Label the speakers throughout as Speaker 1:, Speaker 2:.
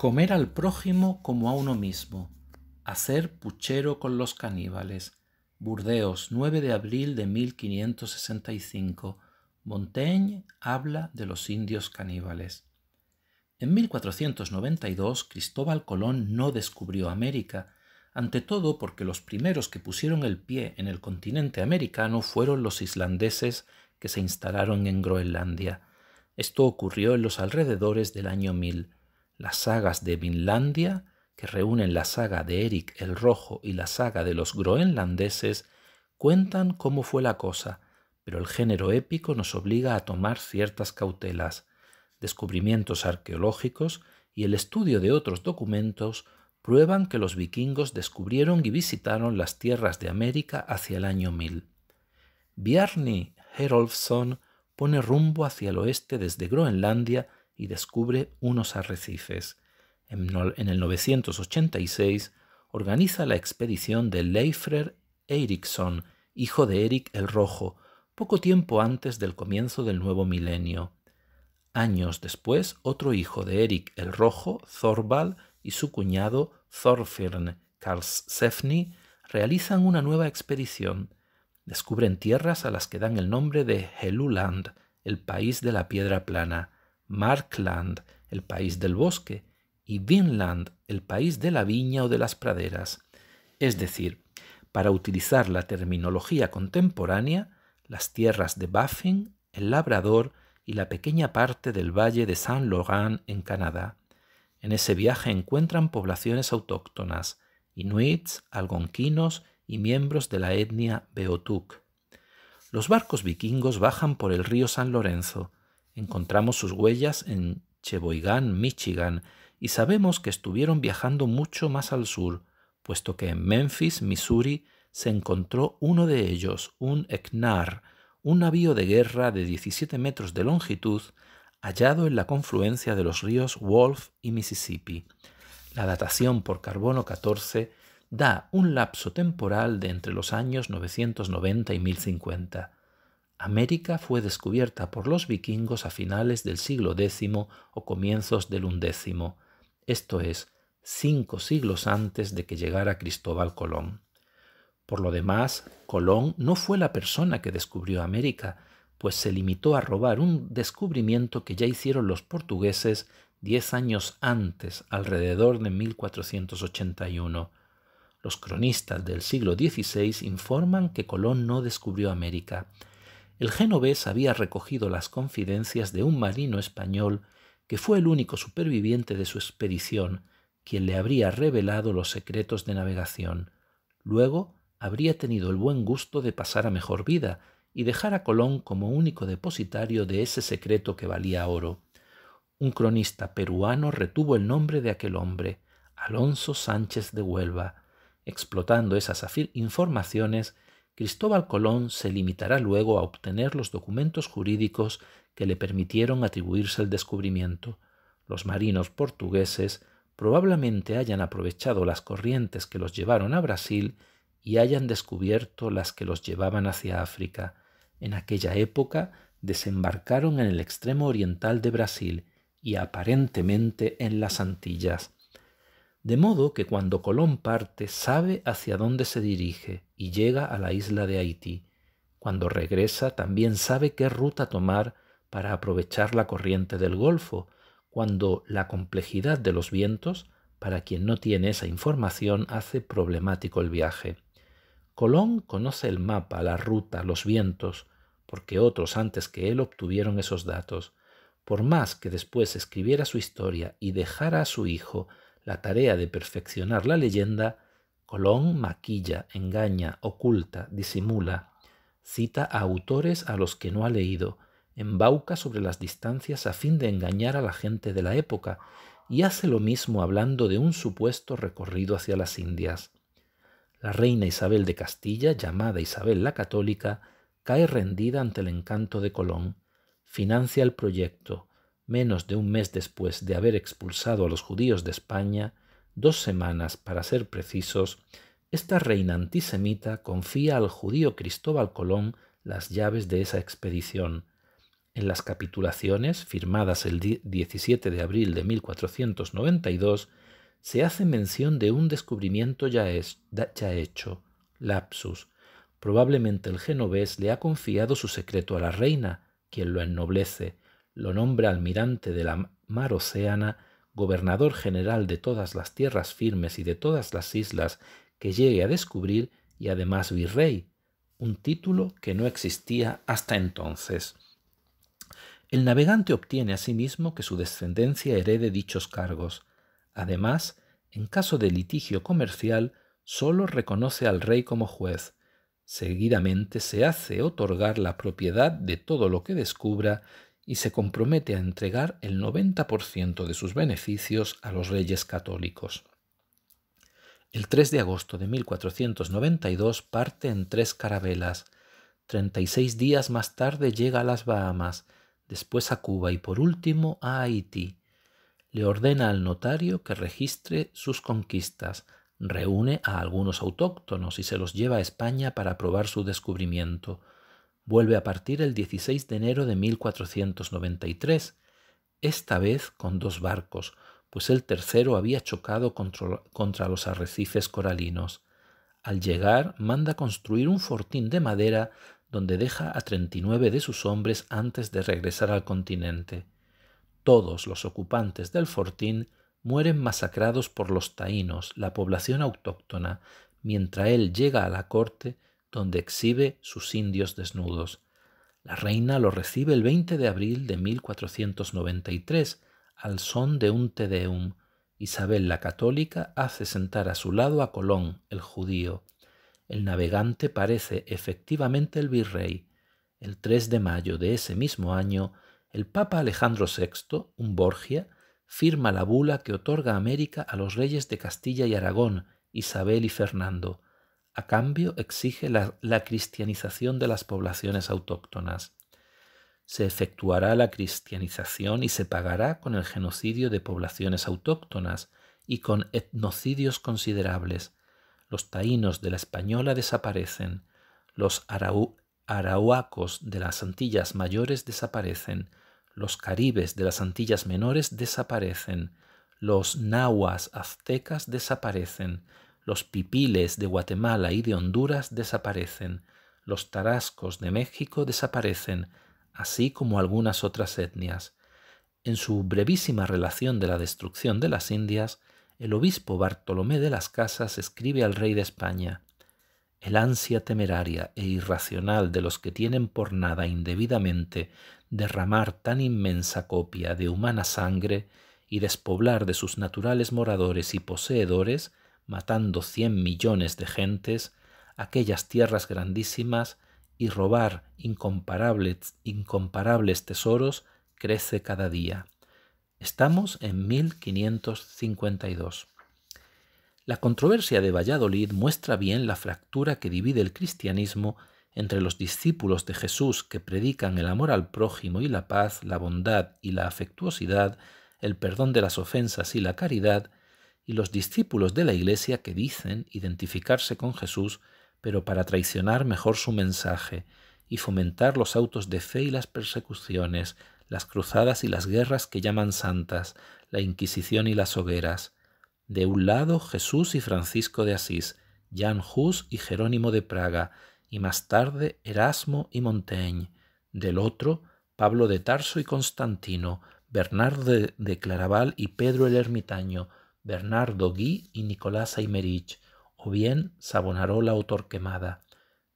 Speaker 1: comer al prójimo como a uno mismo, hacer puchero con los caníbales. Burdeos, 9 de abril de 1565. Montaigne habla de los indios caníbales. En 1492 Cristóbal Colón no descubrió América, ante todo porque los primeros que pusieron el pie en el continente americano fueron los islandeses que se instalaron en Groenlandia. Esto ocurrió en los alrededores del año 1000 las sagas de Vinlandia, que reúnen la saga de Eric el Rojo y la saga de los groenlandeses, cuentan cómo fue la cosa, pero el género épico nos obliga a tomar ciertas cautelas. Descubrimientos arqueológicos y el estudio de otros documentos prueban que los vikingos descubrieron y visitaron las tierras de América hacia el año 1000. Bjarni Herolfsson pone rumbo hacia el oeste desde Groenlandia y descubre unos arrecifes. En el 986 organiza la expedición de Leifrer Eriksson, hijo de Eric el Rojo, poco tiempo antes del comienzo del nuevo milenio. Años después, otro hijo de Eric el Rojo, Thorvald, y su cuñado Thorfinn Karlsefni realizan una nueva expedición. Descubren tierras a las que dan el nombre de Heluland, el país de la piedra plana. Markland, el país del bosque, y Vinland, el país de la viña o de las praderas. Es decir, para utilizar la terminología contemporánea, las tierras de Baffin, el Labrador y la pequeña parte del valle de Saint-Laurent en Canadá. En ese viaje encuentran poblaciones autóctonas, inuits, algonquinos y miembros de la etnia Beotuk. Los barcos vikingos bajan por el río San Lorenzo, Encontramos sus huellas en Cheboygan, Michigan, y sabemos que estuvieron viajando mucho más al sur, puesto que en Memphis, Missouri, se encontró uno de ellos, un Eknar, un navío de guerra de 17 metros de longitud, hallado en la confluencia de los ríos Wolf y Mississippi. La datación por carbono 14 da un lapso temporal de entre los años 990 y 1050. América fue descubierta por los vikingos a finales del siglo X o comienzos del undécimo, esto es, cinco siglos antes de que llegara Cristóbal Colón. Por lo demás, Colón no fue la persona que descubrió América, pues se limitó a robar un descubrimiento que ya hicieron los portugueses diez años antes, alrededor de 1481. Los cronistas del siglo XVI informan que Colón no descubrió América, el genovés había recogido las confidencias de un marino español que fue el único superviviente de su expedición, quien le habría revelado los secretos de navegación. Luego habría tenido el buen gusto de pasar a mejor vida y dejar a Colón como único depositario de ese secreto que valía oro. Un cronista peruano retuvo el nombre de aquel hombre, Alonso Sánchez de Huelva, explotando esas informaciones Cristóbal Colón se limitará luego a obtener los documentos jurídicos que le permitieron atribuirse el descubrimiento. Los marinos portugueses probablemente hayan aprovechado las corrientes que los llevaron a Brasil y hayan descubierto las que los llevaban hacia África. En aquella época desembarcaron en el extremo oriental de Brasil y aparentemente en las Antillas. De modo que cuando Colón parte sabe hacia dónde se dirige y llega a la isla de Haití. Cuando regresa también sabe qué ruta tomar para aprovechar la corriente del Golfo, cuando la complejidad de los vientos, para quien no tiene esa información, hace problemático el viaje. Colón conoce el mapa, la ruta, los vientos, porque otros antes que él obtuvieron esos datos. Por más que después escribiera su historia y dejara a su hijo la tarea de perfeccionar la leyenda, Colón maquilla, engaña, oculta, disimula, cita a autores a los que no ha leído, embauca sobre las distancias a fin de engañar a la gente de la época y hace lo mismo hablando de un supuesto recorrido hacia las Indias. La reina Isabel de Castilla, llamada Isabel la Católica, cae rendida ante el encanto de Colón, financia el proyecto, menos de un mes después de haber expulsado a los judíos de España, dos semanas para ser precisos, esta reina antisemita confía al judío Cristóbal Colón las llaves de esa expedición. En las capitulaciones, firmadas el 17 de abril de 1492, se hace mención de un descubrimiento ya, hecho, lapsus. Probablemente el genovés le ha confiado su secreto a la reina, quien lo ennoblece, lo nombra almirante de la mar Oceana, gobernador general de todas las tierras firmes y de todas las islas que llegue a descubrir y además virrey, un título que no existía hasta entonces. El navegante obtiene asimismo que su descendencia herede dichos cargos. Además, en caso de litigio comercial, sólo reconoce al rey como juez. Seguidamente se hace otorgar la propiedad de todo lo que descubra y se compromete a entregar el 90% de sus beneficios a los reyes católicos. El 3 de agosto de 1492 parte en tres carabelas. seis días más tarde llega a las Bahamas, después a Cuba y por último a Haití. Le ordena al notario que registre sus conquistas, reúne a algunos autóctonos y se los lleva a España para probar su descubrimiento vuelve a partir el 16 de enero de 1493, esta vez con dos barcos, pues el tercero había chocado contra, los arrecifes coralinos. Al llegar, manda construir un fortín de madera donde deja a 39 de sus hombres antes de regresar al continente. Todos los ocupantes del fortín mueren masacrados por los taínos, la población autóctona, mientras él llega a la corte donde exhibe sus indios desnudos. La reina lo recibe el 20 de abril de 1493 al son de un Te Deum. Isabel la Católica hace sentar a su lado a Colón, el judío. El navegante parece efectivamente el virrey. El 3 de mayo de ese mismo año, el Papa Alejandro VI, un Borgia, firma la bula que otorga América a los reyes de Castilla y Aragón, Isabel y Fernando. A cambio, exige la, cristianización de las poblaciones autóctonas. Se efectuará la cristianización y se pagará con el genocidio de poblaciones autóctonas y con etnocidios considerables. Los taínos de la Española desaparecen, los arahuacos de las Antillas Mayores desaparecen, los caribes de las Antillas Menores desaparecen, los nahuas aztecas desaparecen, los pipiles de Guatemala y de Honduras desaparecen, los tarascos de México desaparecen, así como algunas otras etnias. En su brevísima relación de la destrucción de las Indias, el obispo Bartolomé de las Casas escribe al rey de España El ansia temeraria e irracional de los que tienen por nada indebidamente derramar tan inmensa copia de humana sangre y despoblar de sus naturales moradores y poseedores matando cien millones de gentes, aquellas tierras grandísimas, y robar incomparables, incomparables tesoros crece cada día. Estamos en 1552. La controversia de Valladolid muestra bien la fractura que divide el cristianismo entre los discípulos de Jesús que predican el amor al prójimo y la paz, la bondad y la afectuosidad, el perdón de las ofensas y la caridad, y los discípulos de la Iglesia que dicen identificarse con Jesús, pero para traicionar mejor su mensaje y fomentar los autos de fe y las persecuciones, las cruzadas y las guerras que llaman santas, la Inquisición y las hogueras. De un lado Jesús y Francisco de Asís, Jan Hus y Jerónimo de Praga, y más tarde Erasmo y Montaigne. Del otro, Pablo de Tarso y Constantino, Bernardo de, de Claraval y Pedro el Ermitaño, Bernardo Gui y Nicolás Aymerich, o bien Sabonarola o Torquemada.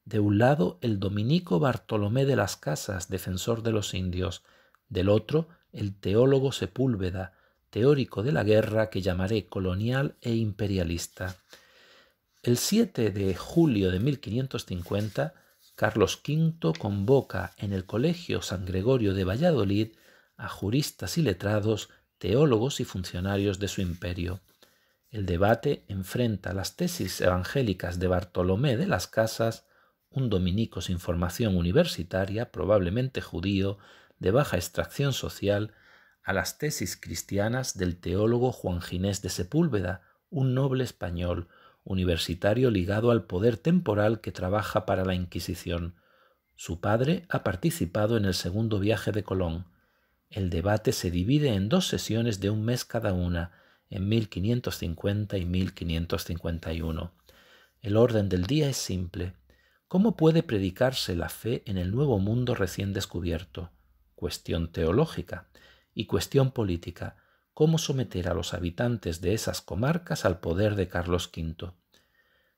Speaker 1: De un lado, el dominico Bartolomé de las Casas, defensor de los indios, del otro, el teólogo Sepúlveda, teórico de la guerra que llamaré colonial e imperialista. El 7 de julio de 1550, Carlos V convoca en el Colegio San Gregorio de Valladolid a juristas y letrados teólogos y funcionarios de su imperio. El debate enfrenta las tesis evangélicas de Bartolomé de las Casas, un dominico sin formación universitaria, probablemente judío, de baja extracción social, a las tesis cristianas del teólogo Juan Ginés de Sepúlveda, un noble español, universitario ligado al poder temporal que trabaja para la Inquisición. Su padre ha participado en el segundo viaje de Colón. El debate se divide en dos sesiones de un mes cada una, en 1550 y 1551. El orden del día es simple. ¿Cómo puede predicarse la fe en el nuevo mundo recién descubierto? Cuestión teológica y cuestión política. ¿Cómo someter a los habitantes de esas comarcas al poder de Carlos V?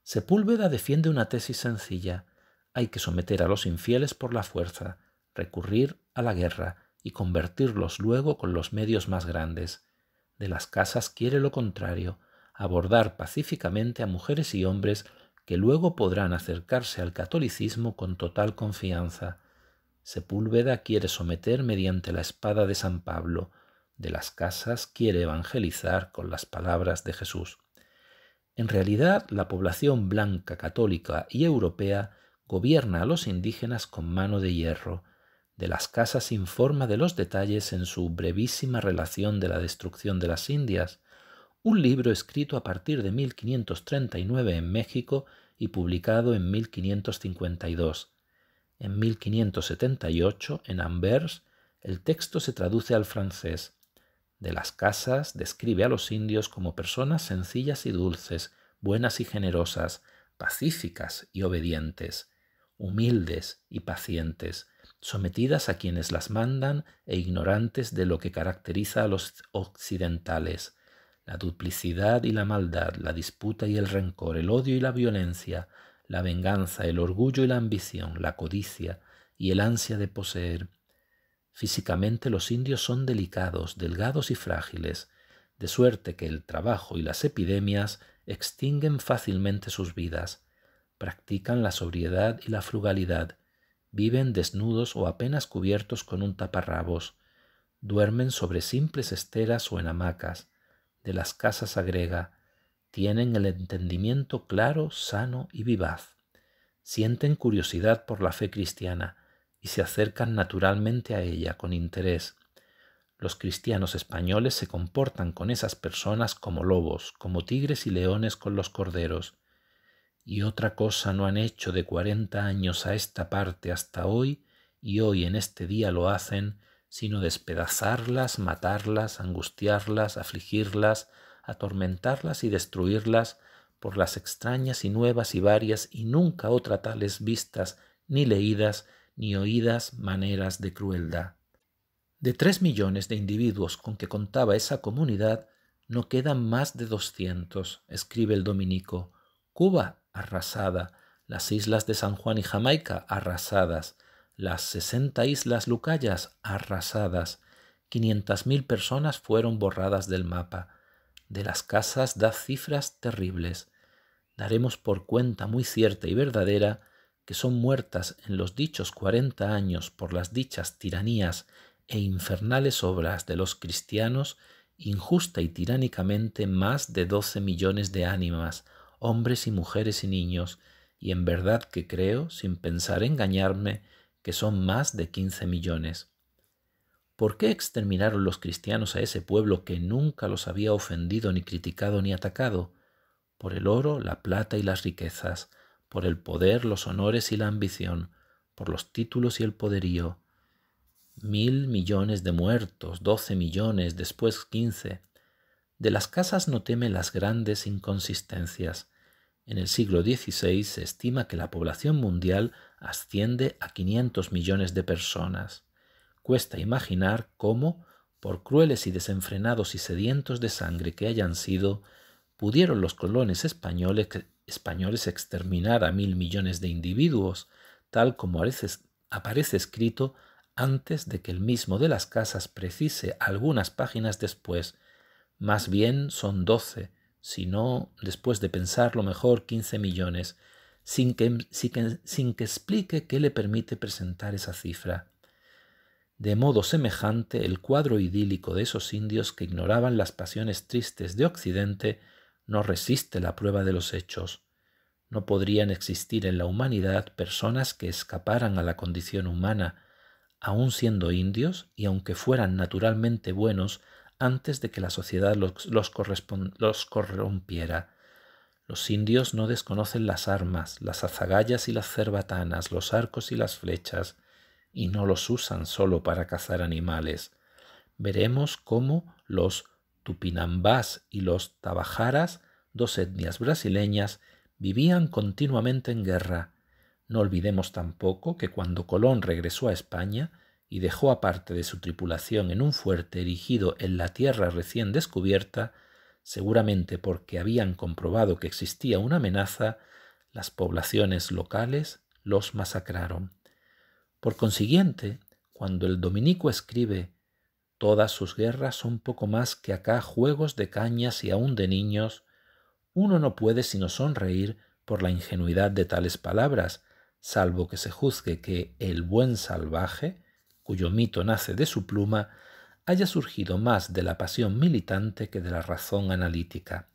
Speaker 1: Sepúlveda defiende una tesis sencilla. Hay que someter a los infieles por la fuerza, recurrir a la guerra, y convertirlos luego con los medios más grandes. De las casas quiere lo contrario, abordar pacíficamente a mujeres y hombres que luego podrán acercarse al catolicismo con total confianza. Sepúlveda quiere someter mediante la espada de San Pablo, de las casas quiere evangelizar con las palabras de Jesús. En realidad, la población blanca, católica y europea gobierna a los indígenas con mano de hierro, de las casas informa de los detalles en su brevísima relación de la destrucción de las Indias, un libro escrito a partir de 1539 en México y publicado en 1552. En 1578, en Anvers, el texto se traduce al francés. De las casas describe a los indios como personas sencillas y dulces, buenas y generosas, pacíficas y obedientes, humildes y pacientes, sometidas a quienes las mandan e ignorantes de lo que caracteriza a los occidentales, la duplicidad y la maldad, la disputa y el rencor, el odio y la violencia, la venganza, el orgullo y la ambición, la codicia y el ansia de poseer. Físicamente los indios son delicados, delgados y frágiles, de suerte que el trabajo y las epidemias extinguen fácilmente sus vidas. Practican la sobriedad y la frugalidad, viven desnudos o apenas cubiertos con un taparrabos, duermen sobre simples esteras o en hamacas, de las casas agrega, tienen el entendimiento claro, sano y vivaz, sienten curiosidad por la fe cristiana y se acercan naturalmente a ella con interés. Los cristianos españoles se comportan con esas personas como lobos, como tigres y leones con los corderos, y otra cosa no han hecho de cuarenta años a esta parte hasta hoy, y hoy en este día lo hacen, sino despedazarlas, matarlas, angustiarlas, afligirlas, atormentarlas y destruirlas por las extrañas y nuevas y varias y nunca otra tales vistas, ni leídas, ni oídas maneras de crueldad. De tres millones de individuos con que contaba esa comunidad, no quedan más de doscientos, escribe el dominico. Cuba arrasada, las islas de San Juan y Jamaica arrasadas, las sesenta islas Lucayas arrasadas, 500.000 personas fueron borradas del mapa. De las casas da cifras terribles. Daremos por cuenta muy cierta y verdadera que son muertas en los dichos cuarenta años por las dichas tiranías e infernales obras de los cristianos, injusta y tiránicamente más de doce millones de ánimas, hombres y mujeres y niños, y en verdad que creo, sin pensar engañarme, que son más de quince millones. ¿Por qué exterminaron los cristianos a ese pueblo que nunca los había ofendido, ni criticado, ni atacado? Por el oro, la plata y las riquezas, por el poder, los honores y la ambición, por los títulos y el poderío. Mil millones de muertos, doce millones, después quince, de las casas no teme las grandes inconsistencias. En el siglo XVI se estima que la población mundial asciende a 500 millones de personas. Cuesta imaginar cómo, por crueles y desenfrenados y sedientos de sangre que hayan sido, pudieron los colones españoles, españoles exterminar a mil millones de individuos, tal como aparece escrito antes de que el mismo de las casas precise algunas páginas después más bien son doce, si no, después de pensarlo mejor, quince millones, sin que, sin que explique qué le permite presentar esa cifra. De modo semejante, el cuadro idílico de esos indios que ignoraban las pasiones tristes de Occidente no resiste la prueba de los hechos. No podrían existir en la humanidad personas que escaparan a la condición humana, aun siendo indios y aunque fueran naturalmente buenos, antes de que la sociedad los, corrompiera. Los indios no desconocen las armas, las azagallas y las cerbatanas, los arcos y las flechas, y no los usan solo para cazar animales. Veremos cómo los tupinambás y los tabajaras, dos etnias brasileñas, vivían continuamente en guerra. No olvidemos tampoco que cuando Colón regresó a España, y dejó aparte de su tripulación en un fuerte erigido en la tierra recién descubierta, seguramente porque habían comprobado que existía una amenaza, las poblaciones locales los masacraron. Por consiguiente, cuando el dominico escribe Todas sus guerras son poco más que acá juegos de cañas y aún de niños, uno no puede sino sonreír por la ingenuidad de tales palabras, salvo que se juzgue que el buen salvaje cuyo mito nace de su pluma, haya surgido más de la pasión militante que de la razón analítica.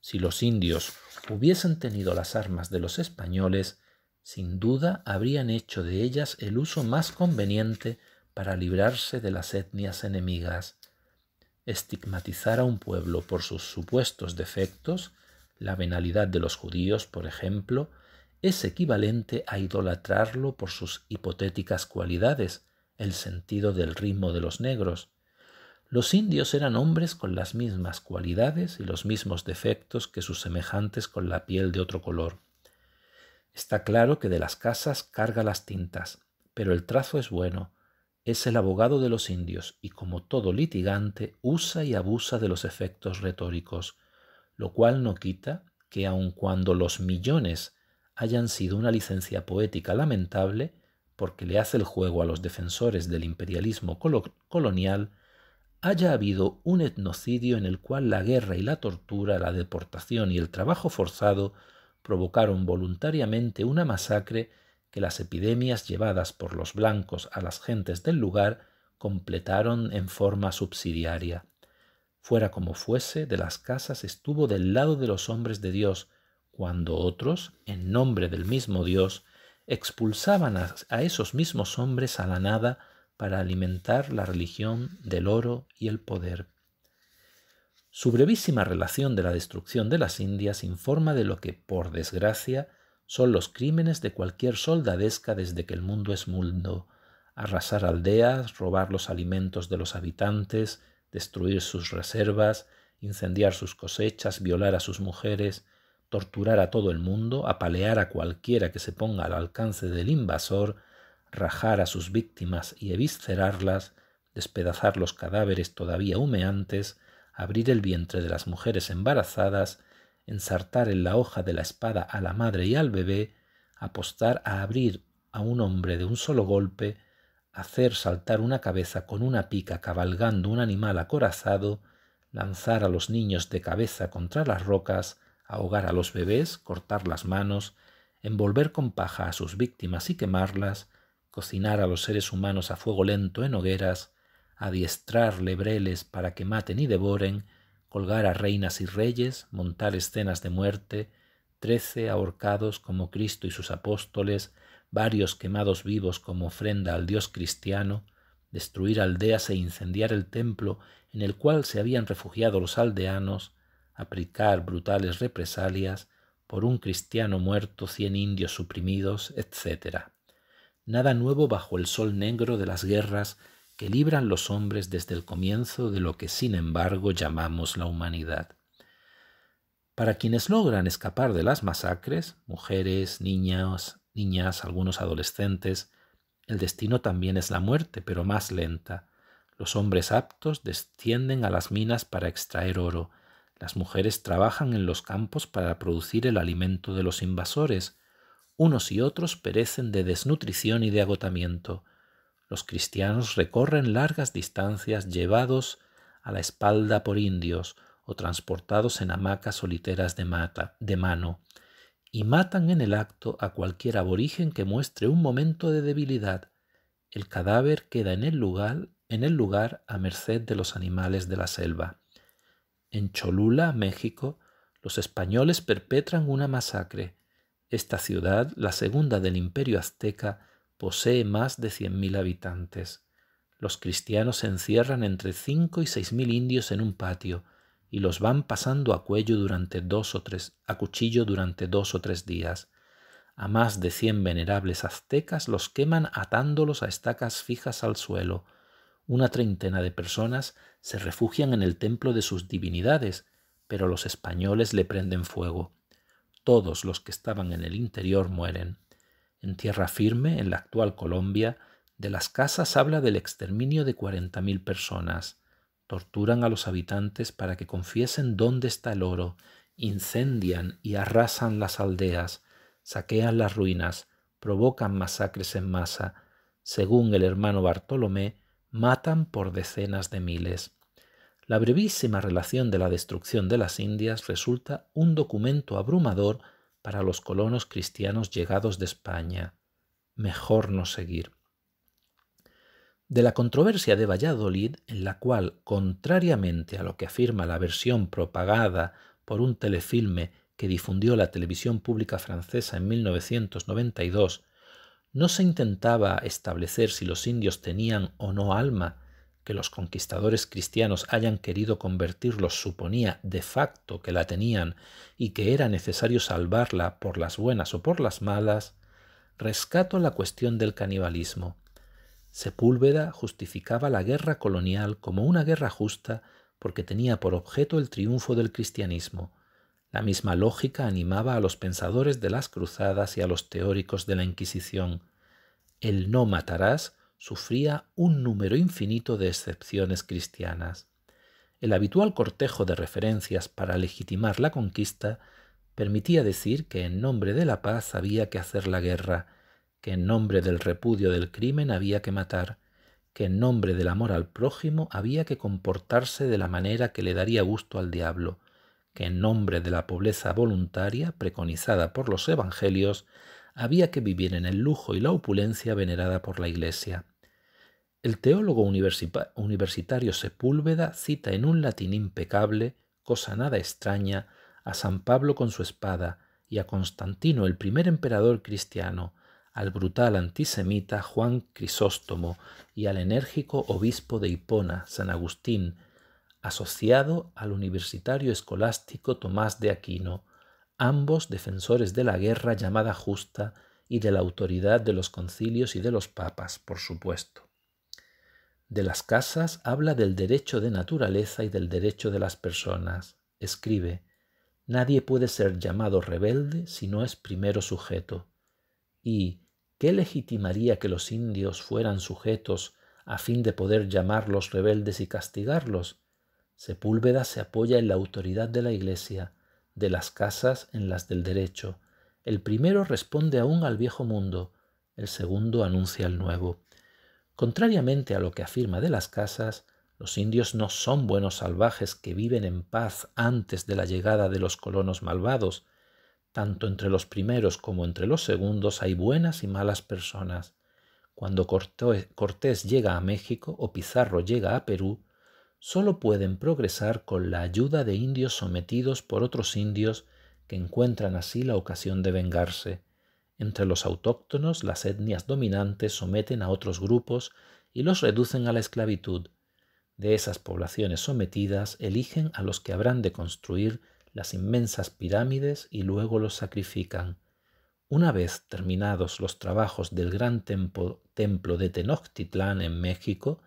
Speaker 1: Si los indios hubiesen tenido las armas de los españoles, sin duda habrían hecho de ellas el uso más conveniente para librarse de las etnias enemigas. Estigmatizar a un pueblo por sus supuestos defectos, la venalidad de los judíos, por ejemplo, es equivalente a idolatrarlo por sus hipotéticas cualidades, el sentido del ritmo de los negros. Los indios eran hombres con las mismas cualidades y los mismos defectos que sus semejantes con la piel de otro color. Está claro que de las casas carga las tintas, pero el trazo es bueno, es el abogado de los indios y como todo litigante usa y abusa de los efectos retóricos, lo cual no quita que aun cuando los millones hayan sido una licencia poética lamentable, porque le hace el juego a los defensores del imperialismo colonial, haya habido un etnocidio en el cual la guerra y la tortura, la deportación y el trabajo forzado provocaron voluntariamente una masacre que las epidemias llevadas por los blancos a las gentes del lugar completaron en forma subsidiaria. Fuera como fuese, de las casas estuvo del lado de los hombres de Dios, cuando otros, en nombre del mismo Dios, expulsaban a, esos mismos hombres a la nada para alimentar la religión del oro y el poder. Su brevísima relación de la destrucción de las Indias informa de lo que, por desgracia, son los crímenes de cualquier soldadesca desde que el mundo es mundo, arrasar aldeas, robar los alimentos de los habitantes, destruir sus reservas, incendiar sus cosechas, violar a sus mujeres, torturar a todo el mundo, apalear a cualquiera que se ponga al alcance del invasor, rajar a sus víctimas y eviscerarlas, despedazar los cadáveres todavía humeantes, abrir el vientre de las mujeres embarazadas, ensartar en la hoja de la espada a la madre y al bebé, apostar a abrir a un hombre de un solo golpe, hacer saltar una cabeza con una pica cabalgando un animal acorazado, lanzar a los niños de cabeza contra las rocas, ahogar a los bebés, cortar las manos, envolver con paja a sus víctimas y quemarlas, cocinar a los seres humanos a fuego lento en hogueras, adiestrar lebreles para que maten y devoren, colgar a reinas y reyes, montar escenas de muerte, trece ahorcados como Cristo y sus apóstoles, varios quemados vivos como ofrenda al Dios cristiano, destruir aldeas e incendiar el templo en el cual se habían refugiado los aldeanos, aplicar brutales represalias por un cristiano muerto, cien indios suprimidos, etc. Nada nuevo bajo el sol negro de las guerras que libran los hombres desde el comienzo de lo que sin embargo llamamos la humanidad. Para quienes logran escapar de las masacres, mujeres, niñas, niñas, algunos adolescentes, el destino también es la muerte, pero más lenta. Los hombres aptos descienden a las minas para extraer oro, las mujeres trabajan en los campos para producir el alimento de los invasores. Unos y otros perecen de desnutrición y de agotamiento. Los cristianos recorren largas distancias llevados a la espalda por indios o transportados en hamacas soliteras de, mata, de mano, y matan en el acto a cualquier aborigen que muestre un momento de debilidad. El cadáver queda en el lugar, en el lugar a merced de los animales de la selva. En Cholula, México, los españoles perpetran una masacre. Esta ciudad, la segunda del imperio azteca, posee más de 100.000 habitantes. Los cristianos se encierran entre cinco y 6.000 indios en un patio y los van pasando a cuello durante dos o tres, a cuchillo durante dos o tres días. A más de 100 venerables aztecas los queman atándolos a estacas fijas al suelo. Una treintena de personas se refugian en el templo de sus divinidades, pero los españoles le prenden fuego. Todos los que estaban en el interior mueren. En tierra firme, en la actual Colombia, de las casas habla del exterminio de cuarenta mil personas. Torturan a los habitantes para que confiesen dónde está el oro, incendian y arrasan las aldeas, saquean las ruinas, provocan masacres en masa. Según el hermano Bartolomé, matan por decenas de miles. La brevísima relación de la destrucción de las Indias resulta un documento abrumador para los colonos cristianos llegados de España. Mejor no seguir. De la controversia de Valladolid, en la cual, contrariamente a lo que afirma la versión propagada por un telefilme que difundió la televisión pública francesa en 1992, no se intentaba establecer si los indios tenían o no alma, que los conquistadores cristianos hayan querido convertirlos suponía de facto que la tenían y que era necesario salvarla por las buenas o por las malas, rescato la cuestión del canibalismo. Sepúlveda justificaba la guerra colonial como una guerra justa porque tenía por objeto el triunfo del cristianismo, la misma lógica animaba a los pensadores de las cruzadas y a los teóricos de la Inquisición. El no matarás sufría un número infinito de excepciones cristianas. El habitual cortejo de referencias para legitimar la conquista permitía decir que en nombre de la paz había que hacer la guerra, que en nombre del repudio del crimen había que matar, que en nombre del amor al prójimo había que comportarse de la manera que le daría gusto al diablo, que en nombre de la pobreza voluntaria preconizada por los evangelios había que vivir en el lujo y la opulencia venerada por la Iglesia. El teólogo universitario Sepúlveda cita en un latín impecable, cosa nada extraña, a San Pablo con su espada y a Constantino, el primer emperador cristiano, al brutal antisemita Juan Crisóstomo y al enérgico obispo de Hipona, San Agustín, asociado al universitario escolástico Tomás de Aquino, ambos defensores de la guerra llamada justa y de la autoridad de los concilios y de los papas, por supuesto. De las casas habla del derecho de naturaleza y del derecho de las personas. Escribe, Nadie puede ser llamado rebelde si no es primero sujeto. ¿Y qué legitimaría que los indios fueran sujetos a fin de poder llamarlos rebeldes y castigarlos? Sepúlveda se apoya en la autoridad de la Iglesia, de las casas en las del derecho. El primero responde aún al viejo mundo, el segundo anuncia el nuevo. Contrariamente a lo que afirma de las casas, los indios no son buenos salvajes que viven en paz antes de la llegada de los colonos malvados. Tanto entre los primeros como entre los segundos hay buenas y malas personas. Cuando Cortés llega a México o Pizarro llega a Perú, solo pueden progresar con la ayuda de indios sometidos por otros indios que encuentran así la ocasión de vengarse. Entre los autóctonos las etnias dominantes someten a otros grupos y los reducen a la esclavitud. De esas poblaciones sometidas eligen a los que habrán de construir las inmensas pirámides y luego los sacrifican. Una vez terminados los trabajos del gran templo de Tenochtitlán en México,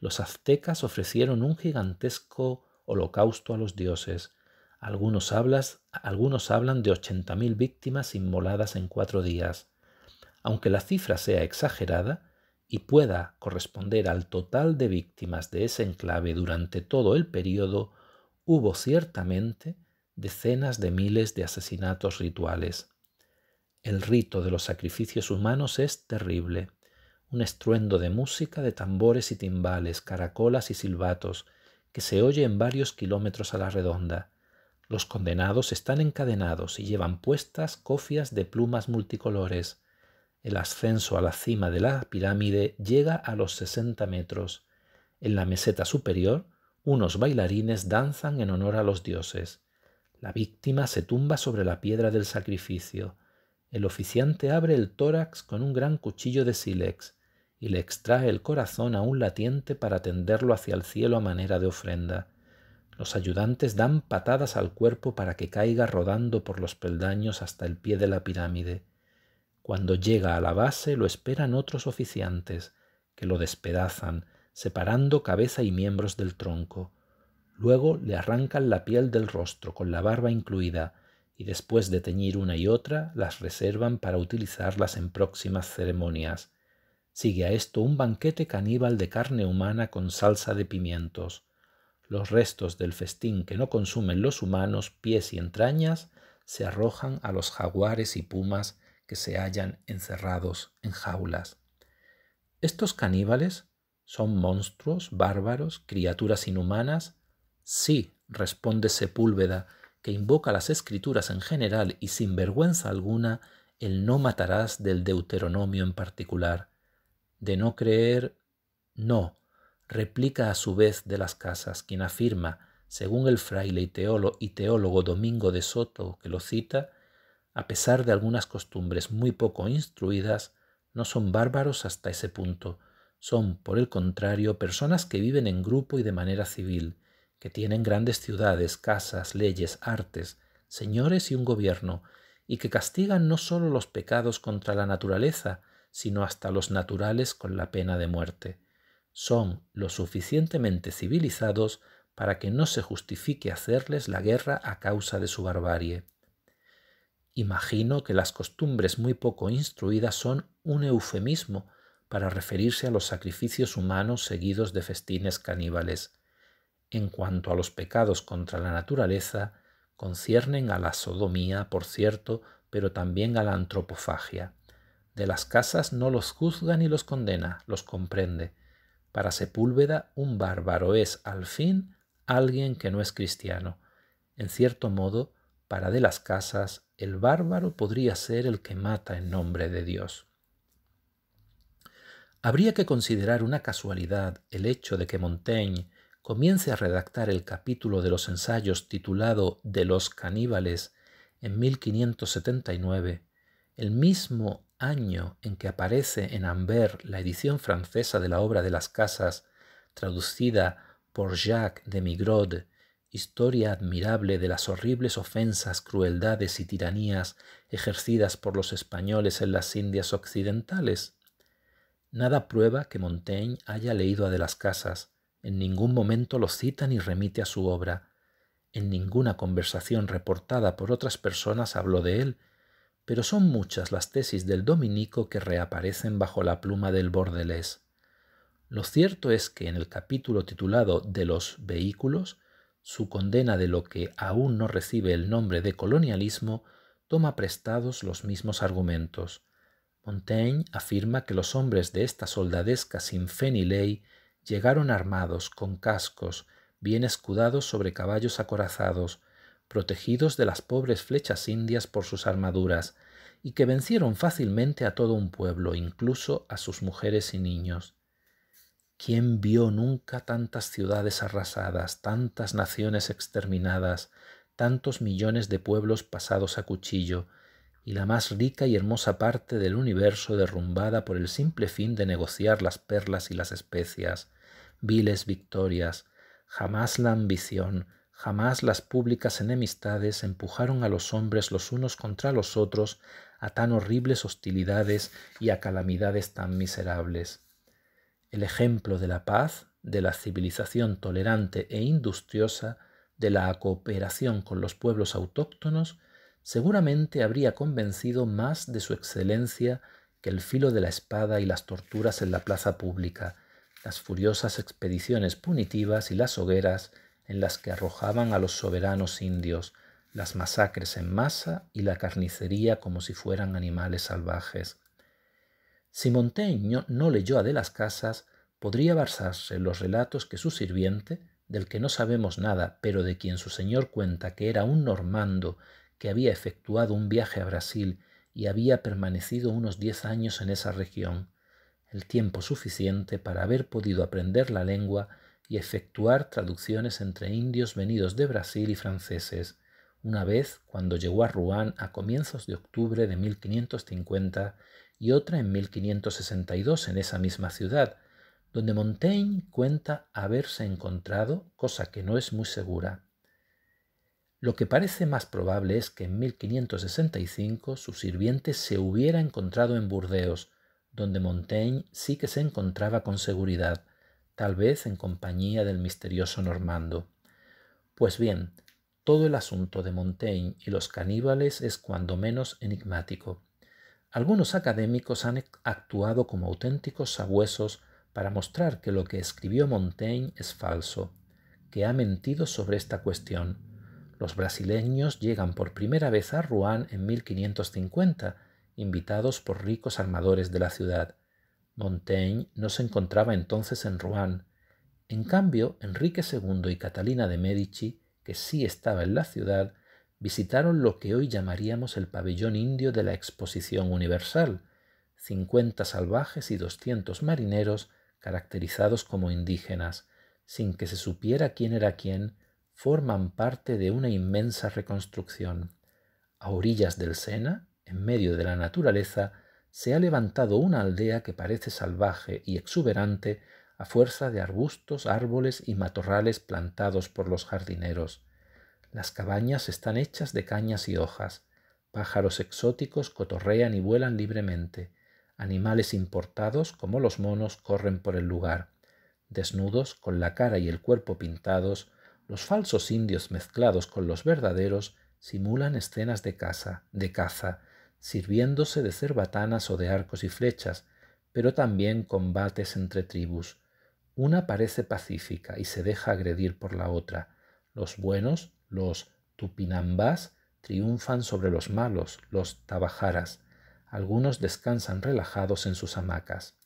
Speaker 1: los aztecas ofrecieron un gigantesco holocausto a los dioses. Algunos, hablan de 80.000 víctimas inmoladas en cuatro días. Aunque la cifra sea exagerada y pueda corresponder al total de víctimas de ese enclave durante todo el periodo, hubo ciertamente decenas de miles de asesinatos rituales. El rito de los sacrificios humanos es terrible un estruendo de música de tambores y timbales, caracolas y silbatos, que se oye en varios kilómetros a la redonda. Los condenados están encadenados y llevan puestas cofias de plumas multicolores. El ascenso a la cima de la pirámide llega a los sesenta metros. En la meseta superior, unos bailarines danzan en honor a los dioses. La víctima se tumba sobre la piedra del sacrificio. El oficiante abre el tórax con un gran cuchillo de sílex y le extrae el corazón a un latiente para tenderlo hacia el cielo a manera de ofrenda. Los ayudantes dan patadas al cuerpo para que caiga rodando por los peldaños hasta el pie de la pirámide. Cuando llega a la base lo esperan otros oficiantes, que lo despedazan, separando cabeza y miembros del tronco. Luego le arrancan la piel del rostro, con la barba incluida, y después de teñir una y otra, las reservan para utilizarlas en próximas ceremonias. Sigue a esto un banquete caníbal de carne humana con salsa de pimientos. Los restos del festín que no consumen los humanos, pies y entrañas, se arrojan a los jaguares y pumas que se hallan encerrados en jaulas. Estos caníbales son monstruos, bárbaros, criaturas inhumanas. Sí, responde Sepúlveda, que invoca las escrituras en general y sin vergüenza alguna el no matarás del Deuteronomio en particular de no creer, no, replica a su vez de las casas quien afirma, según el fraile y teólogo, y teólogo Domingo de Soto que lo cita, a pesar de algunas costumbres muy poco instruidas, no son bárbaros hasta ese punto, son, por el contrario, personas que viven en grupo y de manera civil, que tienen grandes ciudades, casas, leyes, artes, señores y un gobierno, y que castigan no sólo los pecados contra la naturaleza, sino hasta los naturales con la pena de muerte. Son lo suficientemente civilizados para que no se justifique hacerles la guerra a causa de su barbarie. Imagino que las costumbres muy poco instruidas son un eufemismo para referirse a los sacrificios humanos seguidos de festines caníbales. En cuanto a los pecados contra la naturaleza, conciernen a la sodomía, por cierto, pero también a la antropofagia. De las casas no los juzga ni los condena, los comprende. Para Sepúlveda un bárbaro es, al fin, alguien que no es cristiano. En cierto modo, para de las casas, el bárbaro podría ser el que mata en nombre de Dios. Habría que considerar una casualidad el hecho de que Montaigne comience a redactar el capítulo de los ensayos titulado De los caníbales en 1579 el mismo año en que aparece en Amber la edición francesa de la obra de las casas, traducida por Jacques de Migrod, historia admirable de las horribles ofensas, crueldades y tiranías ejercidas por los españoles en las Indias occidentales. Nada prueba que Montaigne haya leído a de las casas, en ningún momento lo cita ni remite a su obra, en ninguna conversación reportada por otras personas habló de él, pero son muchas las tesis del dominico que reaparecen bajo la pluma del bordelés. Lo cierto es que en el capítulo titulado De los vehículos, su condena de lo que aún no recibe el nombre de colonialismo toma prestados los mismos argumentos. Montaigne afirma que los hombres de esta soldadesca sin fe ni ley llegaron armados, con cascos, bien escudados sobre caballos acorazados, protegidos de las pobres flechas indias por sus armaduras, y que vencieron fácilmente a todo un pueblo, incluso a sus mujeres y niños. ¿Quién vio nunca tantas ciudades arrasadas, tantas naciones exterminadas, tantos millones de pueblos pasados a cuchillo, y la más rica y hermosa parte del universo derrumbada por el simple fin de negociar las perlas y las especias, viles victorias, jamás la ambición, Jamás las públicas enemistades empujaron a los hombres los unos contra los otros a tan horribles hostilidades y a calamidades tan miserables. El ejemplo de la paz, de la civilización tolerante e industriosa, de la cooperación con los pueblos autóctonos, seguramente habría convencido más de su excelencia que el filo de la espada y las torturas en la plaza pública, las furiosas expediciones punitivas y las hogueras en las que arrojaban a los soberanos indios, las masacres en masa y la carnicería como si fueran animales salvajes. Si Montaigne no leyó a de las casas, podría basarse en los relatos que su sirviente, del que no sabemos nada, pero de quien su señor cuenta que era un normando que había efectuado un viaje a Brasil y había permanecido unos diez años en esa región, el tiempo suficiente para haber podido aprender la lengua y efectuar traducciones entre indios venidos de Brasil y franceses, una vez cuando llegó a Rouen a comienzos de octubre de 1550 y otra en 1562 en esa misma ciudad, donde Montaigne cuenta haberse encontrado, cosa que no es muy segura. Lo que parece más probable es que en 1565 su sirviente se hubiera encontrado en Burdeos, donde Montaigne sí que se encontraba con seguridad, tal vez en compañía del misterioso Normando. Pues bien, todo el asunto de Montaigne y los caníbales es cuando menos enigmático. Algunos académicos han actuado como auténticos sabuesos para mostrar que lo que escribió Montaigne es falso, que ha mentido sobre esta cuestión. Los brasileños llegan por primera vez a Rouen en 1550, invitados por ricos armadores de la ciudad. Montaigne no se encontraba entonces en Rouen. En cambio, Enrique II y Catalina de Medici, que sí estaba en la ciudad, visitaron lo que hoy llamaríamos el pabellón indio de la Exposición Universal, 50 salvajes y 200 marineros caracterizados como indígenas, sin que se supiera quién era quién, forman parte de una inmensa reconstrucción. A orillas del Sena, en medio de la naturaleza, se ha levantado una aldea que parece salvaje y exuberante a fuerza de arbustos, árboles y matorrales plantados por los jardineros. Las cabañas están hechas de cañas y hojas. Pájaros exóticos cotorrean y vuelan libremente. Animales importados, como los monos, corren por el lugar. Desnudos, con la cara y el cuerpo pintados, los falsos indios mezclados con los verdaderos simulan escenas de caza, de caza, sirviéndose de cerbatanas o de arcos y flechas, pero también combates entre tribus. Una parece pacífica y se deja agredir por la otra. Los buenos, los tupinambás, triunfan sobre los malos, los tabajaras. Algunos descansan relajados en sus hamacas.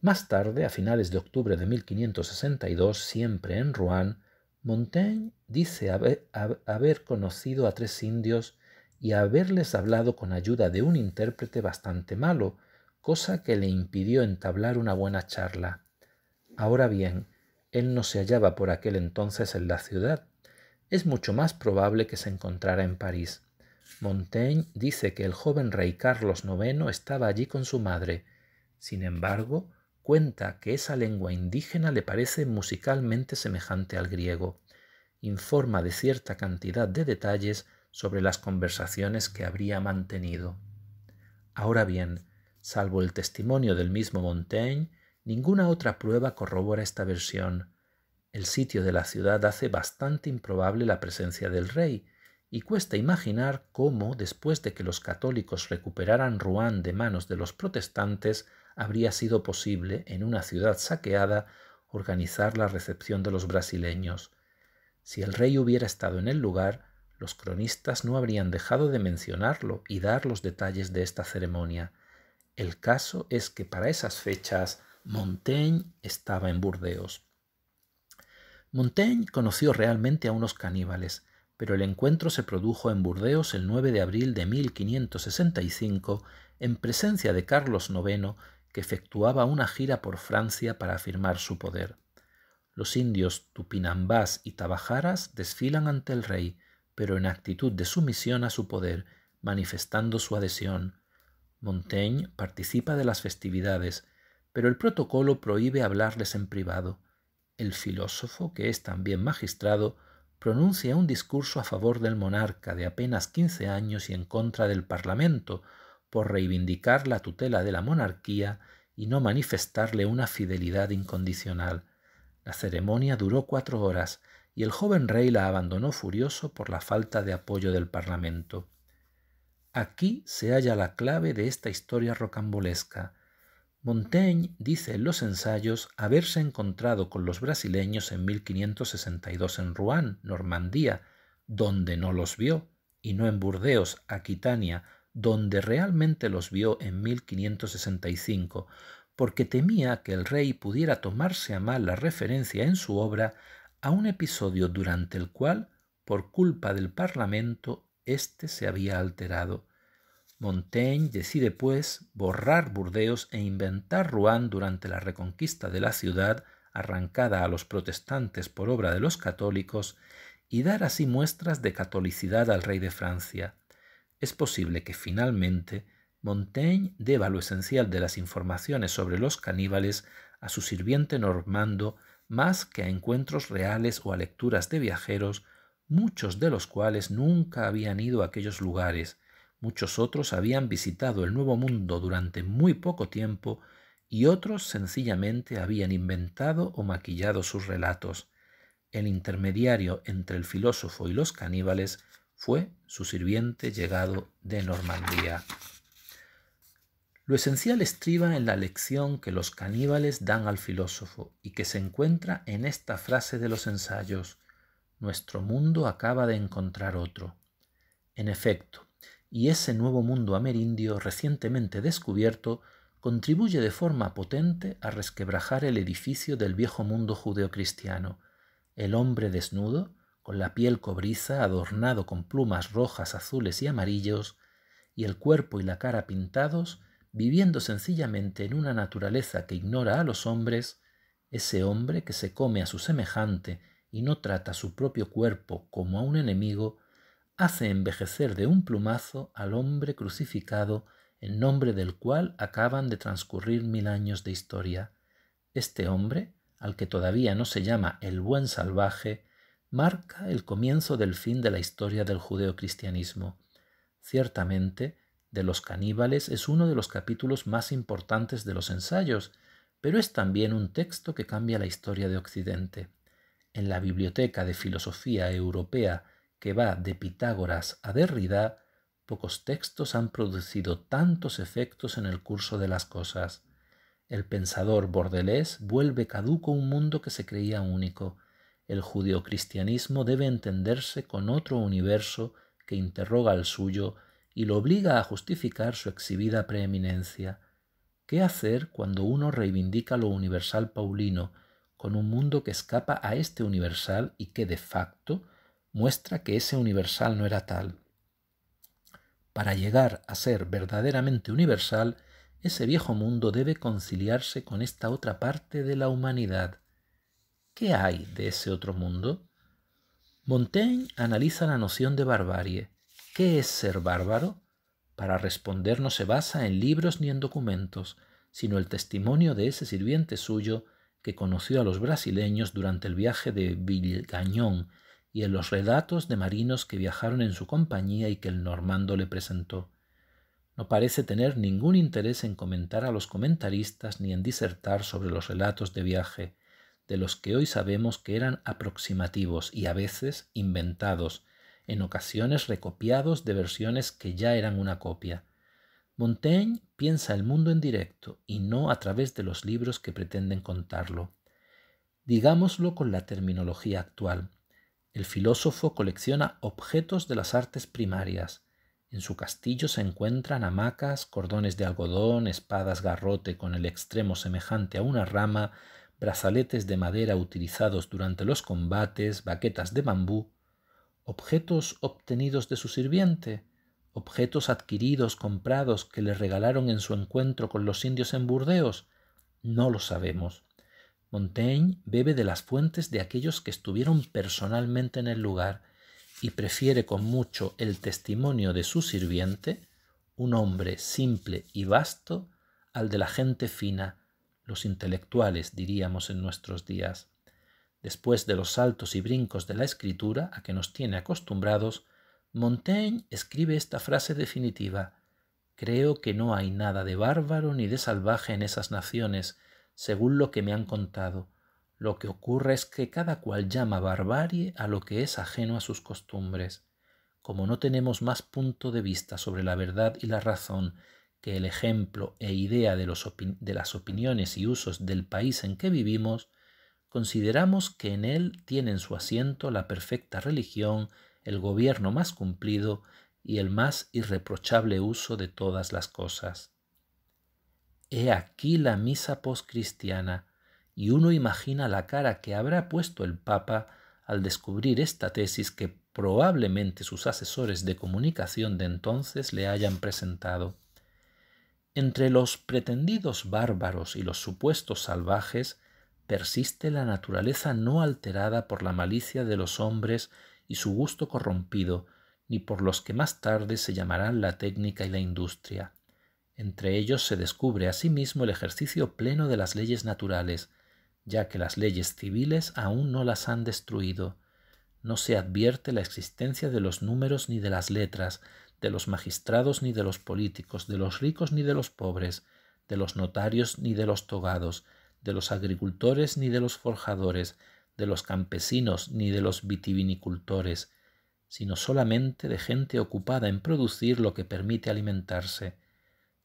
Speaker 1: Más tarde, a finales de octubre de 1562, siempre en Rouen, Montaigne dice haber conocido a tres indios y haberles hablado con ayuda de un intérprete bastante malo, cosa que le impidió entablar una buena charla. Ahora bien, él no se hallaba por aquel entonces en la ciudad. Es mucho más probable que se encontrara en París. Montaigne dice que el joven rey Carlos IX estaba allí con su madre. Sin embargo, cuenta que esa lengua indígena le parece musicalmente semejante al griego. Informa de cierta cantidad de detalles sobre las conversaciones que habría mantenido. Ahora bien, salvo el testimonio del mismo Montaigne, ninguna otra prueba corrobora esta versión. El sitio de la ciudad hace bastante improbable la presencia del rey, y cuesta imaginar cómo, después de que los católicos recuperaran Rouen de manos de los protestantes, habría sido posible, en una ciudad saqueada, organizar la recepción de los brasileños. Si el rey hubiera estado en el lugar, los cronistas no habrían dejado de mencionarlo y dar los detalles de esta ceremonia. El caso es que para esas fechas Montaigne estaba en Burdeos. Montaigne conoció realmente a unos caníbales, pero el encuentro se produjo en Burdeos el 9 de abril de 1565 en presencia de Carlos IX, que efectuaba una gira por Francia para afirmar su poder. Los indios tupinambás y tabajaras desfilan ante el rey, pero en actitud de sumisión a su poder, manifestando su adhesión. Montaigne participa de las festividades, pero el protocolo prohíbe hablarles en privado. El filósofo, que es también magistrado, pronuncia un discurso a favor del monarca de apenas quince años y en contra del Parlamento, por reivindicar la tutela de la monarquía y no manifestarle una fidelidad incondicional. La ceremonia duró cuatro horas y el joven rey la abandonó furioso por la falta de apoyo del Parlamento. Aquí se halla la clave de esta historia rocambolesca. Montaigne dice en los ensayos haberse encontrado con los brasileños en 1562 en Rouen, Normandía, donde no los vio, y no en Burdeos, Aquitania, donde realmente los vio en 1565, porque temía que el rey pudiera tomarse a mal la referencia en su obra a un episodio durante el cual, por culpa del Parlamento, éste se había alterado. Montaigne decide, pues, borrar Burdeos e inventar Rouen durante la reconquista de la ciudad, arrancada a los protestantes por obra de los católicos, y dar así muestras de catolicidad al rey de Francia. Es posible que finalmente Montaigne deba lo esencial de las informaciones sobre los caníbales a su sirviente normando más que a encuentros reales o a lecturas de viajeros, muchos de los cuales nunca habían ido a aquellos lugares, muchos otros habían visitado el Nuevo Mundo durante muy poco tiempo y otros sencillamente habían inventado o maquillado sus relatos. El intermediario entre el filósofo y los caníbales fue su sirviente llegado de Normandía. Lo esencial estriba en la lección que los caníbales dan al filósofo y que se encuentra en esta frase de los ensayos. Nuestro mundo acaba de encontrar otro. En efecto, y ese nuevo mundo amerindio recientemente descubierto contribuye de forma potente a resquebrajar el edificio del viejo mundo judeocristiano. El hombre desnudo, con la piel cobriza adornado con plumas rojas, azules y amarillos, y el cuerpo y la cara pintados, viviendo sencillamente en una naturaleza que ignora a los hombres, ese hombre que se come a su semejante y no trata su propio cuerpo como a un enemigo, hace envejecer de un plumazo al hombre crucificado en nombre del cual acaban de transcurrir mil años de historia. Este hombre, al que todavía no se llama el buen salvaje, marca el comienzo del fin de la historia del judeocristianismo. Ciertamente, de los caníbales es uno de los capítulos más importantes de los ensayos, pero es también un texto que cambia la historia de Occidente. En la Biblioteca de Filosofía Europea, que va de Pitágoras a Derrida, pocos textos han producido tantos efectos en el curso de las cosas. El pensador bordelés vuelve caduco un mundo que se creía único. El judeocristianismo debe entenderse con otro universo que interroga al suyo y lo obliga a justificar su exhibida preeminencia. ¿Qué hacer cuando uno reivindica lo universal paulino con un mundo que escapa a este universal y que de facto muestra que ese universal no era tal? Para llegar a ser verdaderamente universal, ese viejo mundo debe conciliarse con esta otra parte de la humanidad. ¿Qué hay de ese otro mundo? Montaigne analiza la noción de barbarie ¿Qué es ser bárbaro? Para responder no se basa en libros ni en documentos, sino el testimonio de ese sirviente suyo que conoció a los brasileños durante el viaje de Vilgañón y en los relatos de marinos que viajaron en su compañía y que el normando le presentó. No parece tener ningún interés en comentar a los comentaristas ni en disertar sobre los relatos de viaje, de los que hoy sabemos que eran aproximativos y a veces inventados, en ocasiones recopiados de versiones que ya eran una copia. Montaigne piensa el mundo en directo y no a través de los libros que pretenden contarlo. Digámoslo con la terminología actual. El filósofo colecciona objetos de las artes primarias. En su castillo se encuentran hamacas, cordones de algodón, espadas garrote con el extremo semejante a una rama, brazaletes de madera utilizados durante los combates, baquetas de bambú, objetos obtenidos de su sirviente, objetos adquiridos, comprados, que le regalaron en su encuentro con los indios en Burdeos, no lo sabemos. Montaigne bebe de las fuentes de aquellos que estuvieron personalmente en el lugar y prefiere con mucho el testimonio de su sirviente, un hombre simple y vasto, al de la gente fina, los intelectuales diríamos en nuestros días. Después de los saltos y brincos de la escritura a que nos tiene acostumbrados, Montaigne escribe esta frase definitiva. Creo que no hay nada de bárbaro ni de salvaje en esas naciones, según lo que me han contado. Lo que ocurre es que cada cual llama barbarie a lo que es ajeno a sus costumbres. Como no tenemos más punto de vista sobre la verdad y la razón que el ejemplo e idea de, las opiniones y usos del país en que vivimos, consideramos que en él tienen su asiento la perfecta religión, el gobierno más cumplido y el más irreprochable uso de todas las cosas. He aquí la misa post-cristiana, y uno imagina la cara que habrá puesto el Papa al descubrir esta tesis que probablemente sus asesores de comunicación de entonces le hayan presentado. Entre los pretendidos bárbaros y los supuestos salvajes persiste la naturaleza no alterada por la malicia de los hombres y su gusto corrompido, ni por los que más tarde se llamarán la técnica y la industria. Entre ellos se descubre asimismo el ejercicio pleno de las leyes naturales, ya que las leyes civiles aún no las han destruido. No se advierte la existencia de los números ni de las letras, de los magistrados ni de los políticos, de los ricos ni de los pobres, de los notarios ni de los togados, de los agricultores ni de los forjadores, de los campesinos ni de los vitivinicultores, sino solamente de gente ocupada en producir lo que permite alimentarse.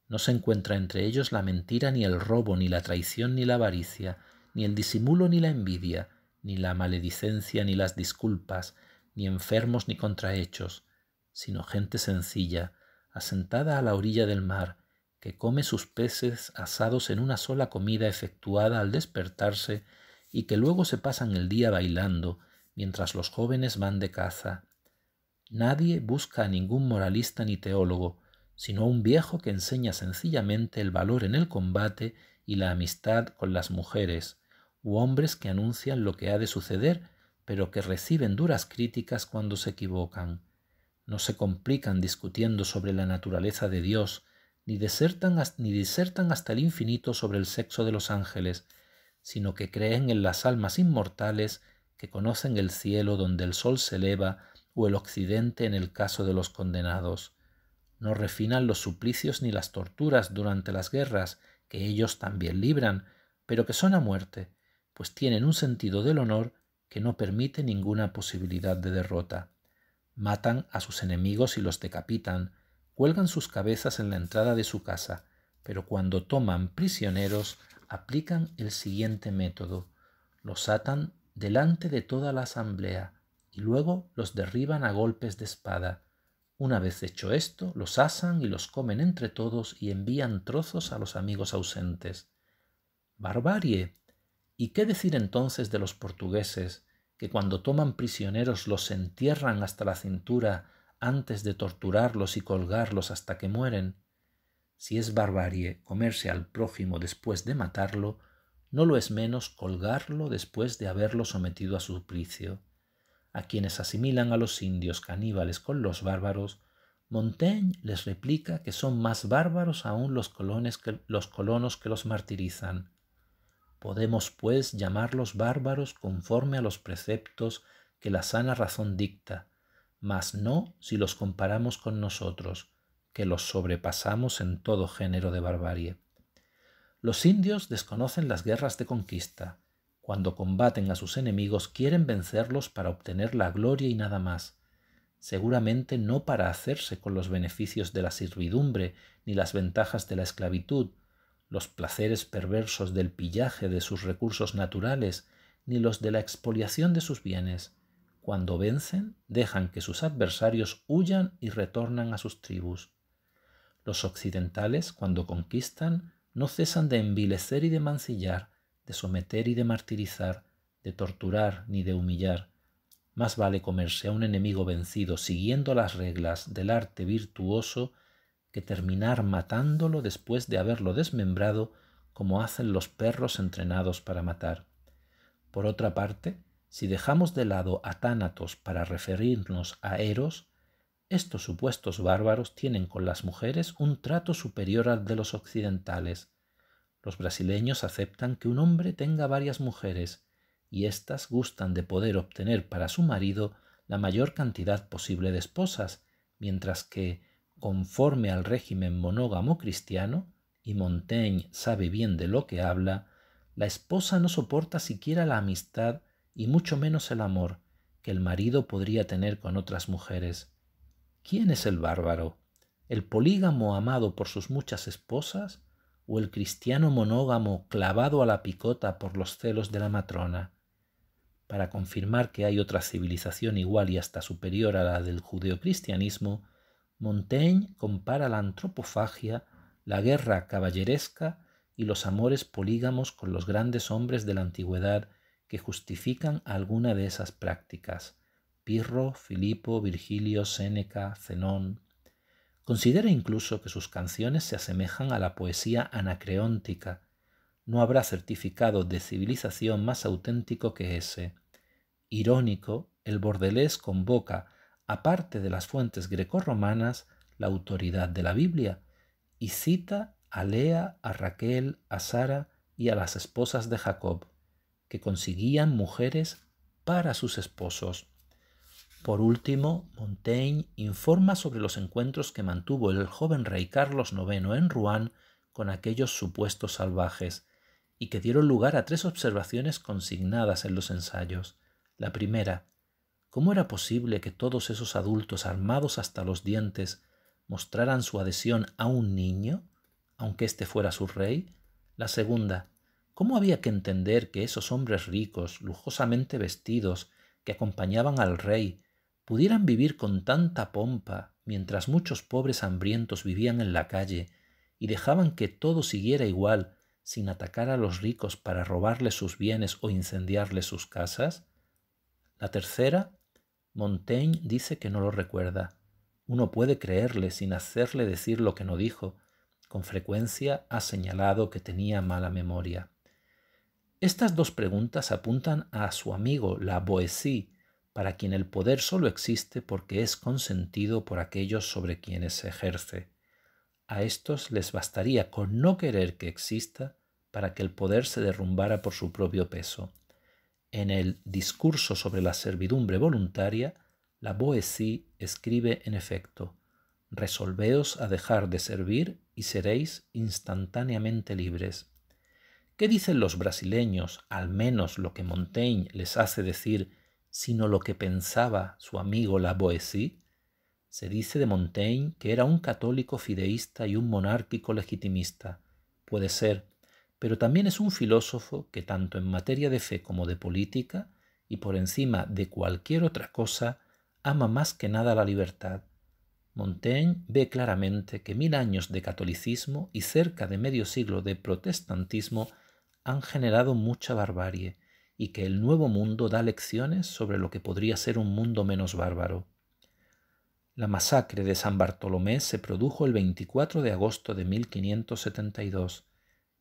Speaker 1: No se encuentra entre ellos la mentira ni el robo, ni la traición ni la avaricia, ni el disimulo ni la envidia, ni la maledicencia ni las disculpas, ni enfermos ni contrahechos, sino gente sencilla, asentada a la orilla del mar, que come sus peces asados en una sola comida efectuada al despertarse y que luego se pasan el día bailando mientras los jóvenes van de caza. Nadie busca a ningún moralista ni teólogo, sino a un viejo que enseña sencillamente el valor en el combate y la amistad con las mujeres, u hombres que anuncian lo que ha de suceder, pero que reciben duras críticas cuando se equivocan. No se complican discutiendo sobre la naturaleza de Dios, ni disertan ni hasta el infinito sobre el sexo de los ángeles, sino que creen en las almas inmortales que conocen el cielo donde el sol se eleva o el occidente en el caso de los condenados. No refinan los suplicios ni las torturas durante las guerras, que ellos también libran, pero que son a muerte, pues tienen un sentido del honor que no permite ninguna posibilidad de derrota. Matan a sus enemigos y los decapitan, cuelgan sus cabezas en la entrada de su casa, pero cuando toman prisioneros aplican el siguiente método. Los atan delante de toda la asamblea y luego los derriban a golpes de espada. Una vez hecho esto, los asan y los comen entre todos y envían trozos a los amigos ausentes. Barbarie. ¿Y qué decir entonces de los portugueses, que cuando toman prisioneros los entierran hasta la cintura antes de torturarlos y colgarlos hasta que mueren. Si es barbarie comerse al prójimo después de matarlo, no lo es menos colgarlo después de haberlo sometido a suplicio. A quienes asimilan a los indios caníbales con los bárbaros, Montaigne les replica que son más bárbaros aún los, que, los colonos que los martirizan. Podemos, pues, llamarlos bárbaros conforme a los preceptos que la sana razón dicta, mas no si los comparamos con nosotros, que los sobrepasamos en todo género de barbarie. Los indios desconocen las guerras de conquista. Cuando combaten a sus enemigos quieren vencerlos para obtener la gloria y nada más, seguramente no para hacerse con los beneficios de la servidumbre ni las ventajas de la esclavitud, los placeres perversos del pillaje de sus recursos naturales, ni los de la expoliación de sus bienes, cuando vencen, dejan que sus adversarios huyan y retornan a sus tribus. Los occidentales, cuando conquistan, no cesan de envilecer y de mancillar, de someter y de martirizar, de torturar ni de humillar. Más vale comerse a un enemigo vencido siguiendo las reglas del arte virtuoso que terminar matándolo después de haberlo desmembrado como hacen los perros entrenados para matar. Por otra parte, si dejamos de lado a Tánatos para referirnos a Eros, estos supuestos bárbaros tienen con las mujeres un trato superior al de los occidentales. Los brasileños aceptan que un hombre tenga varias mujeres, y éstas gustan de poder obtener para su marido la mayor cantidad posible de esposas, mientras que, conforme al régimen monógamo cristiano, y Montaigne sabe bien de lo que habla, la esposa no soporta siquiera la amistad y mucho menos el amor que el marido podría tener con otras mujeres. ¿Quién es el bárbaro? ¿El polígamo amado por sus muchas esposas o el cristiano monógamo clavado a la picota por los celos de la matrona? Para confirmar que hay otra civilización igual y hasta superior a la del judeocristianismo, Montaigne compara la antropofagia, la guerra caballeresca y los amores polígamos con los grandes hombres de la antigüedad que justifican alguna de esas prácticas. Pirro, Filipo, Virgilio, Séneca, Zenón. Considera incluso que sus canciones se asemejan a la poesía anacreóntica. No habrá certificado de civilización más auténtico que ese. Irónico, el bordelés convoca, aparte de las fuentes grecorromanas, la autoridad de la Biblia y cita a Lea, a Raquel, a Sara y a las esposas de Jacob que conseguían mujeres para sus esposos. Por último, Montaigne informa sobre los encuentros que mantuvo el joven rey Carlos IX en Rouen con aquellos supuestos salvajes, y que dieron lugar a tres observaciones consignadas en los ensayos. La primera, ¿cómo era posible que todos esos adultos armados hasta los dientes mostraran su adhesión a un niño, aunque éste fuera su rey? La segunda, ¿Cómo había que entender que esos hombres ricos, lujosamente vestidos, que acompañaban al rey, pudieran vivir con tanta pompa mientras muchos pobres hambrientos vivían en la calle y dejaban que todo siguiera igual sin atacar a los ricos para robarles sus bienes o incendiarles sus casas? La tercera, Montaigne dice que no lo recuerda. Uno puede creerle sin hacerle decir lo que no dijo. Con frecuencia ha señalado que tenía mala memoria. Estas dos preguntas apuntan a su amigo la Boesí, para quien el poder solo existe porque es consentido por aquellos sobre quienes se ejerce. A estos les bastaría con no querer que exista para que el poder se derrumbara por su propio peso. En el Discurso sobre la servidumbre voluntaria, la Boesí escribe en efecto: Resolveos a dejar de servir y seréis instantáneamente libres. ¿Qué dicen los brasileños, al menos lo que Montaigne les hace decir, sino lo que pensaba su amigo La Boétie? Se dice de Montaigne que era un católico fideísta y un monárquico legitimista. Puede ser, pero también es un filósofo que tanto en materia de fe como de política, y por encima de cualquier otra cosa, ama más que nada la libertad. Montaigne ve claramente que mil años de catolicismo y cerca de medio siglo de protestantismo han generado mucha barbarie y que el nuevo mundo da lecciones sobre lo que podría ser un mundo menos bárbaro. La masacre de San Bartolomé se produjo el 24 de agosto de 1572,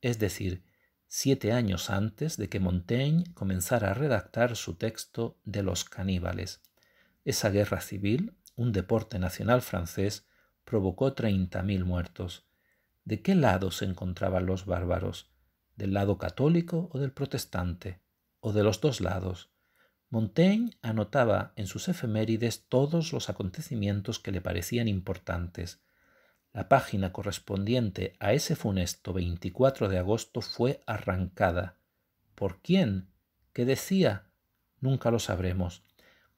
Speaker 1: es decir, siete años antes de que Montaigne comenzara a redactar su texto de los caníbales. Esa guerra civil, un deporte nacional francés, provocó 30.000 muertos. ¿De qué lado se encontraban los bárbaros? del lado católico o del protestante, o de los dos lados. Montaigne anotaba en sus efemérides todos los acontecimientos que le parecían importantes. La página correspondiente a ese funesto 24 de agosto fue arrancada. ¿Por quién? ¿Qué decía? Nunca lo sabremos.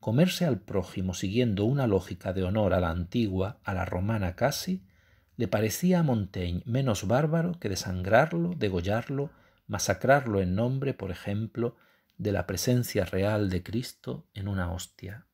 Speaker 1: Comerse al prójimo siguiendo una lógica de honor a la antigua, a la romana casi, le parecía a Montaigne menos bárbaro que desangrarlo, degollarlo, masacrarlo en nombre, por ejemplo, de la presencia real de Cristo en una hostia.